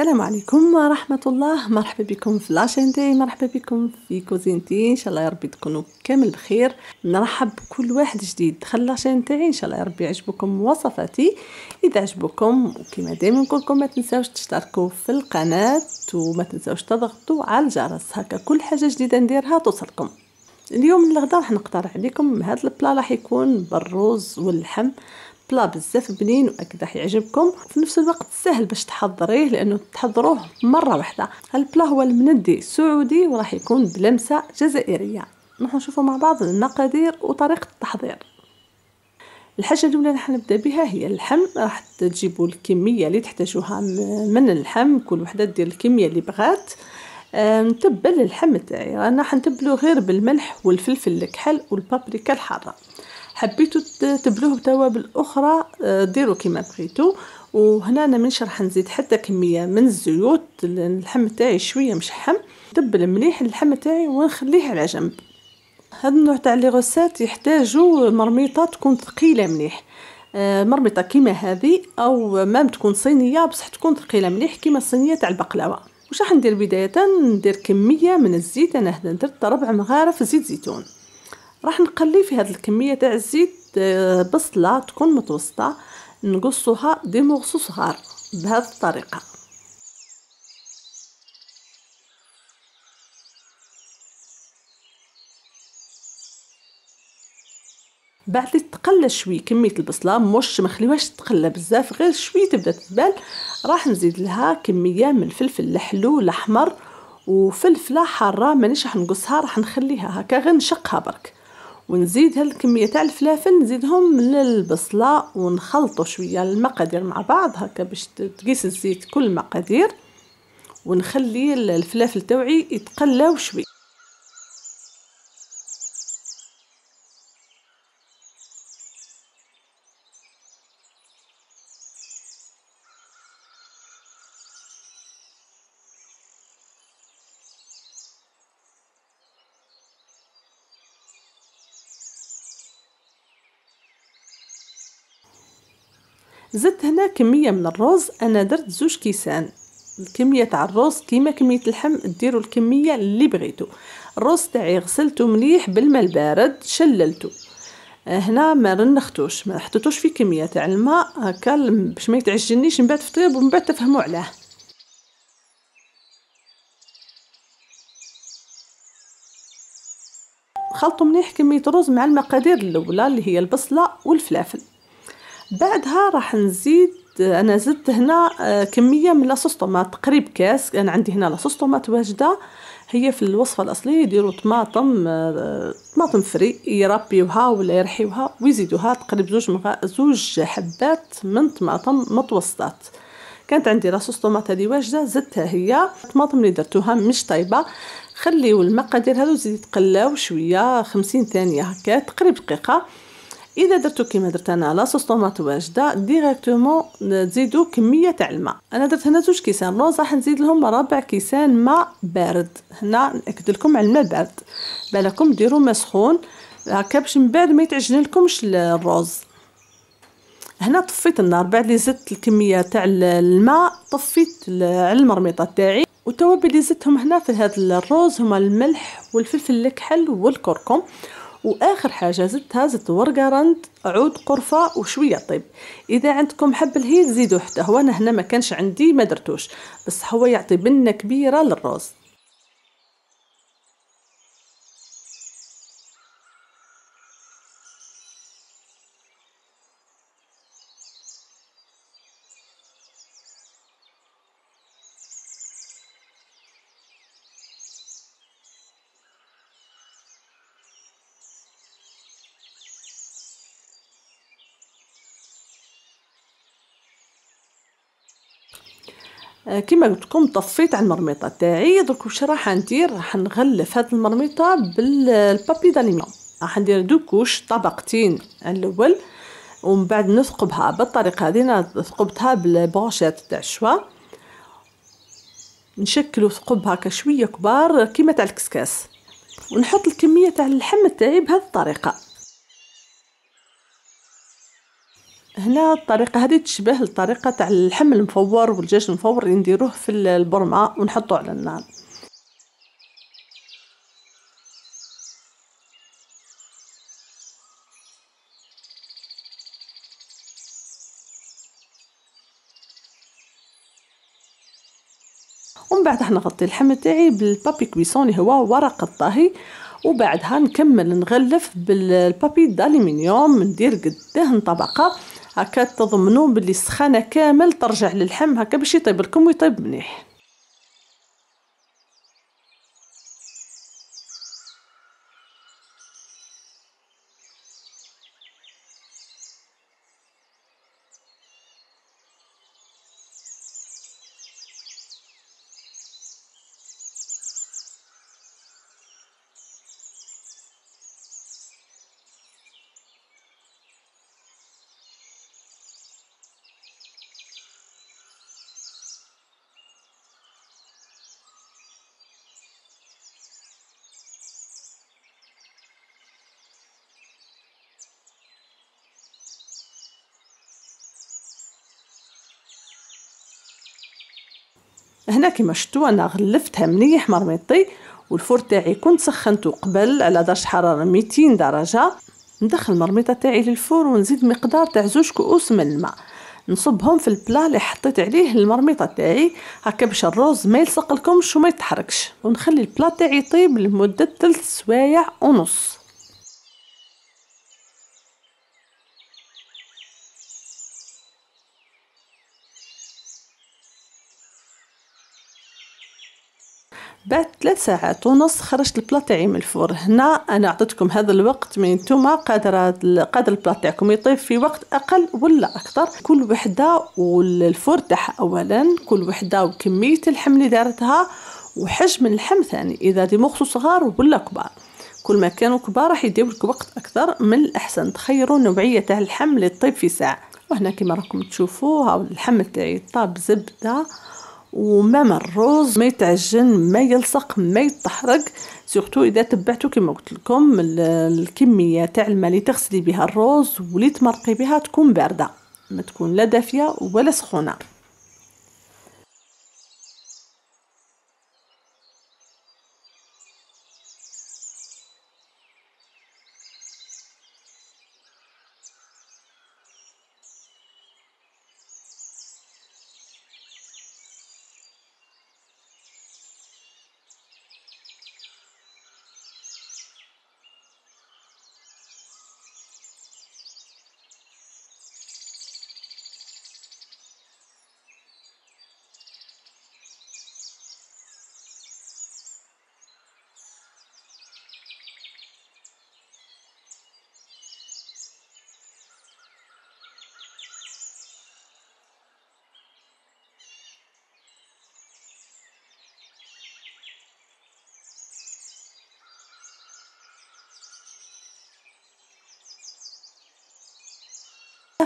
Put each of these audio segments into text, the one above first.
السلام عليكم ورحمة الله مرحبا بكم في لاشينتي مرحبا بكم في كوزينتي ان شاء الله ياربي تكونوا كامل بخير نرحب بكل واحد جديد دخل لاشينتي ان شاء الله ياربي يعجبكم وصفاتي اذا عجبكم وكما دائما نقولكم ما تنساوش تشتركوا في القناة وما تنساوش تضغطوا على الجرس هكا كل حاجة جديدة نديرها توصلكم اليوم الغدا راح نقترح عليكم هذا البلا راح يكون بالروز واللحم بلا بزاف بنين واكيد راح يعجبكم في نفس الوقت سهل باش تحضريه لانه تحضروه مره واحده هالبلا هو المندي السعودي وراح يكون بلمسه جزائريه نروحو نشوفوا مع بعض المقادير وطريقه التحضير الحاجه الاولى راح نبدا بها هي اللحم راح تجيبوا الكميه اللي تحتاجوها من اللحم كل وحده دير الكميه اللي بغات نتبل اللحم تاعي رانا حنتبلو غير بالملح والفلفل الكحل والبابريكا الحاره حبيتو تبلوه بتوابل اخرى آه، ديروا كما بغيتو وهنا انا مانيش راح نزيد حتى كميه من الزيوت اللحم تاعي شويه مشحم دبل مليح اللحم تاعي ونخليه على جنب هاد النوع تاع لي غوسات يحتاجوا مرميطه تكون ثقيله مليح آه، مرميطه كيما هذه او مام تكون صينيه بصح تكون ثقيله مليح كيما الصينيه تاع البقلاوه واش راح ندير بدايه ندير كميه من الزيت انا هنا درت ربع مغارف زيت زيتون راح نقلي في هاد الكميه تاع الزيت آه، بصله تكون متوسطه نقصوها دي مغص صغار بهذه الطريقه بعد اللي تقلى شوي كميه البصله مش ما خليوهاش تقلى بزاف غير شوي تبدا تبان راح نزيد لها كميه من الفلفل الحلو الاحمر وفلفله حاره مانيش راح نقصها راح نخليها هكا غير نشقها برك ونزيد هاد الكميه تاع الفلافل نزيدهم للبصله ونخلطوا شويه المقادير مع بعض هكا باش تقيس الزيت كل المقادير ونخلي الفلافل توعي يتقلاو شويه زدت هنا كميه من الرز انا درت زوج كيسان الكميه تاع الرز كيما كميه اللحم ديروا الكميه اللي بغيتو الرز تاعي غسلته مليح بالماء البارد شللته هنا ما رنختوش ما حطيتوش في كميه تاع الماء هكا باش ما يتعجنيش من بعد فطيب ومن بعد تفهموا علاه خلطوا مليح كميه الرز مع المقادير الاولى اللي هي البصله والفلافل بعدها راح نزيد انا زدت هنا آه، كميه من لاصوص طوماط تقريب كاس انا عندي هنا لاصوص طوماط واجده هي في الوصفه الاصليه يديروا طماطم آه، طماطم فري يربيوها ولا يرحيوها ويزيدوها تقريب زوج مغ... زوج حبات من طماطم متوسطات كانت عندي لاصوص طوماط هذه واجده زدتها هي الطماطم اللي درتوها مش طايبه خليو المقادير هذو زيد تقلاو شويه خمسين ثانيه هكا تقريب دقيقه اذا درتو كيما درت انا لاصوص طوماط واجده ديريكتومون تزيدو كميه تاع الماء انا درت هنا زوج كيسان روز راح نزيد لهم ربع كيسان ماء بارد هنا ناكد لكم على الماء بارد بالكم ديروا ما سخون هكا باش من بعد ما يتعجن لكمش الروز هنا طفيت النار بعد اللي زدت الكميه تاع الماء طفيت على المرميطه تاعي والتوابل اللي زدتهم هنا في هذا الروز هما الملح والفلفل الكحل والكركم واخر حاجه زدتها زدت ورقه رند عود قرفه وشويه طيب اذا عندكم حب الهيل زيدوا حتى هو انا هنا ما كانش عندي ما درتوش بس هو يعطي بنه كبيره للروز آه، كما قلت لكم طفيت على المرميطه تاعي درك واش راح ندير راح نغلف هاد المرميطه بالبابي داليمون راح ندير دو كوش طبقتين الاول ومن بعد نثقبها بالطريقه هذه انا ثقبتها بالبوشيت تاع الشوا نشكلو ثقب كشويه شويه كبار كيما تاع الكسكاس ونحط الكميه تاع اللحم تاعي بهذه الطريقه هنا الطريقه هذه تشبه الطريقه تاع اللحم المفور والدجاج المفور اللي نديروه في البرمه ونحطوه على النار ومن بعد نغطي اللحم تاعي بالبابي كويسون هو ورق الطهي وبعدها نكمل نغلف بالبابي دالمنيوم ندير قداه طبقه هكا تضمنوا باللي السخانه كامل ترجع للحم هكا باش يطيب لكم ويطيب مليح هنا كما شفتوا انا غلفتها مليح مرميطي والفور تاعي كنت سخنته قبل على درجه حراره 200 درجه ندخل المرميطه تاعي للفور ونزيد مقدار تاع زوج كؤوس من الماء نصبهم في البلا اللي حطيت عليه المرميطه تاعي هكا باش الروز ما يلصق لكمش وما يتحركش ونخلي البلا تاعي يطيب لمده 3 سوايع ونص بعد ثلاث ساعات ونص خرجت البلا تاعي من الفرن هنا انا عطيتكم هذا الوقت من نتوما قادر قادر البلا تاعكم يطيب في وقت اقل ولا اكثر كل وحده والفرن تاعها اولا كل وحده وكميه اللحم اللي دارتها وحجم اللحم ثاني اذا دي مخصو صغار ولا كبار كل ما كانوا كبار راح يديو لك وقت اكثر من الاحسن تخيروا نوعيه تاع اللحم اللي طيب في ساعه وهنا كما راكم تشوفوا هاو اللحم تاعي طاب زبده وما الروز ما يتعجن ما يلصق ما يتحرق سورتو اذا تبعتو كما قلت لكم الكميه تاع الماء اللي تغسلي بها الروز واللي تمرقي بها تكون بارده ما تكون لا دافيه ولا سخونه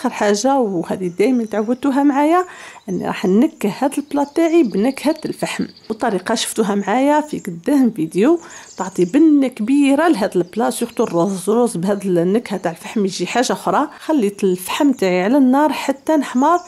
اخر حاجه وهذه دائما تعودتوها معايا اني راح نكه هذا البلا تاعي بنكهه الفحم والطريقه شفتوها معايا في قدام فيديو تعطي بنه كبيره لهذا البلا سورتو الرز روز بهذا النكهه تاع الفحم يجي حاجه اخرى خليت الفحم تاعي على النار حتى نحمر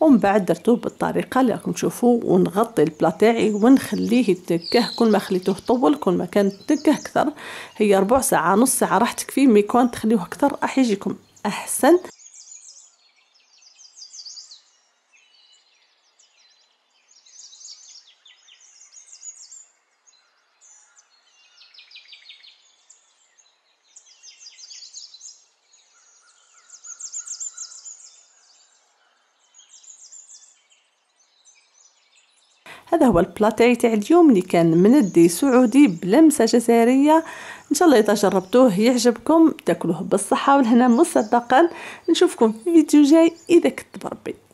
ومن بعد درتو بالطريقه اللي راكم تشوفوا ونغطي البلا تاعي ونخليه يتنكه كل ما خليته طول كل ما كان تكه اكثر هي ربع ساعه نص ساعه راح تكفي مي كون تخليوه اكثر راح يجيكم احسن هذا هو البلاتاي تاع اليوم اللي كان مندي سعودي بلمسه جزائريه ان شاء الله اذا جربتوه يعجبكم تاكلوه بالصحه والهنا مصدقا نشوفكم في فيديو جاي اذا كنت بربي